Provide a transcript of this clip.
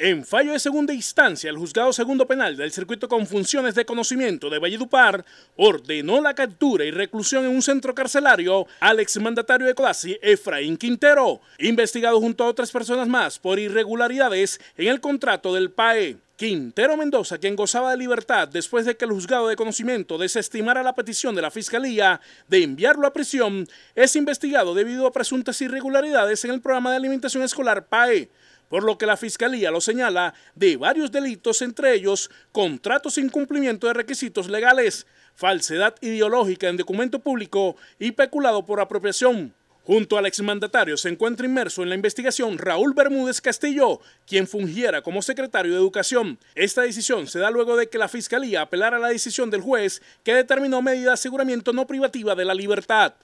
En fallo de segunda instancia, el juzgado segundo penal del circuito con funciones de conocimiento de Valledupar ordenó la captura y reclusión en un centro carcelario al exmandatario de clase Efraín Quintero, investigado junto a otras personas más por irregularidades en el contrato del PAE. Quintero Mendoza, quien gozaba de libertad después de que el juzgado de conocimiento desestimara la petición de la Fiscalía de enviarlo a prisión, es investigado debido a presuntas irregularidades en el programa de alimentación escolar PAE por lo que la Fiscalía lo señala de varios delitos, entre ellos contratos sin cumplimiento de requisitos legales, falsedad ideológica en documento público y peculado por apropiación. Junto al exmandatario se encuentra inmerso en la investigación Raúl Bermúdez Castillo, quien fungiera como secretario de Educación. Esta decisión se da luego de que la Fiscalía apelara a la decisión del juez que determinó medida de aseguramiento no privativa de la libertad.